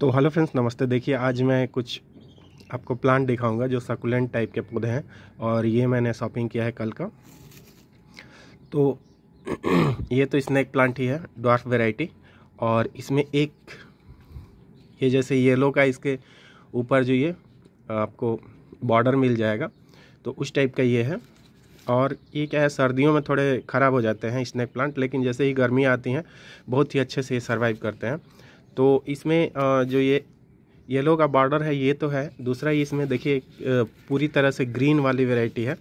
तो hello friends नमस्ते देखिए आज मैं कुछ आपको प्लांट दिखाऊंगा जो सकुलेंट टाइप के पौधे हैं और ये मैंने शॉपिंग किया है कल का तो ये तो स्नैक प्लांट ही है डॉर्फ वेराइटी और इसमें एक ये जैसे येलो का इसके ऊपर जो ये आपको बॉर्डर मिल जाएगा तो उस टाइप का ये है और ये क्या है सर्दियों में थोड़े ख़राब हो जाते हैं स्नैक प्लांट लेकिन जैसे ही गर्मी आती हैं बहुत ही अच्छे से ये सर्वाइव करते हैं तो इसमें जो ये येलो का बॉर्डर है ये तो है दूसरा ही इसमें देखिए पूरी तरह से ग्रीन वाली वेराइटी है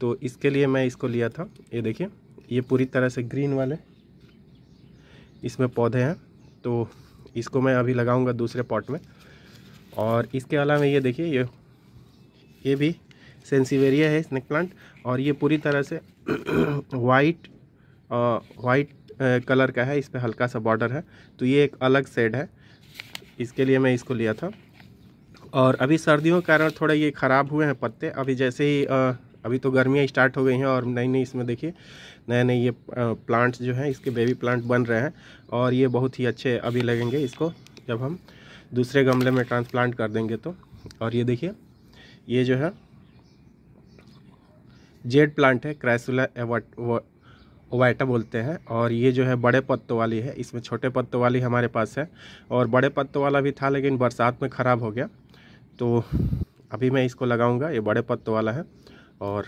तो इसके लिए मैं इसको लिया था ये देखिए ये पूरी तरह से ग्रीन वाले इसमें पौधे हैं तो इसको मैं अभी लगाऊंगा दूसरे पॉट में और इसके अलावा ये देखिए ये ये भी सेंसीवेरिया है स्नेक प्लांट और ये पूरी तरह से वाइट वाइट कलर का है इस पर हल्का सा बॉर्डर है तो ये एक अलग सेड है इसके लिए मैं इसको लिया था और अभी सर्दियों के कारण थोड़े ये ख़राब हुए हैं पत्ते अभी जैसे ही अभी तो गर्मियाँ स्टार्ट हो गई हैं और नई नई इसमें देखिए नए नए ये प्लांट्स जो हैं इसके बेबी प्लांट बन रहे हैं और ये बहुत ही अच्छे अभी लगेंगे इसको जब हम दूसरे गमले में ट्रांसप्लांट कर देंगे तो और ये देखिए ये जो है जेड प्लांट है क्रैसुला वाइटा बोलते हैं और ये जो है बड़े पत्तों वाली है इसमें छोटे पत्तों वाली हमारे पास है और बड़े पत्तों वाला भी था लेकिन बरसात में ख़राब हो गया तो अभी मैं इसको लगाऊंगा ये बड़े पत्तों वाला है और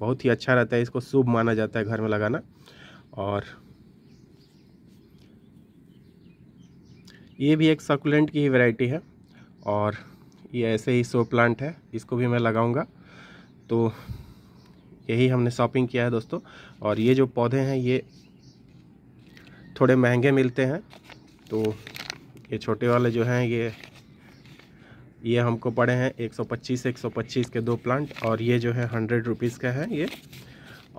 बहुत ही अच्छा रहता है इसको शुभ माना जाता है घर में लगाना और ये भी एक सकुलेंट की ही वेराइटी है और ये ऐसे ही सो प्लांट है इसको भी मैं लगाऊँगा तो यही हमने शॉपिंग किया है दोस्तों और ये जो पौधे हैं ये थोड़े महंगे मिलते हैं तो ये छोटे वाले जो हैं ये ये हमको पड़े हैं 125 125 के दो प्लांट और ये जो है हंड्रेड रुपीज़ का है ये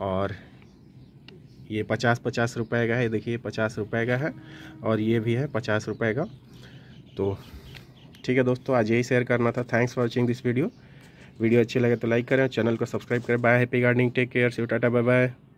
और ये पचास पचास रुपये का है ये देखिए पचास रुपये का है और ये भी है पचास रुपये का तो ठीक है दोस्तों आज यही शेयर करना था thanks for watching this video video अच्छी लगे तो लाइक करें चैनल को सब्सक्राइब करें bye happy gardening take care see tata bye bye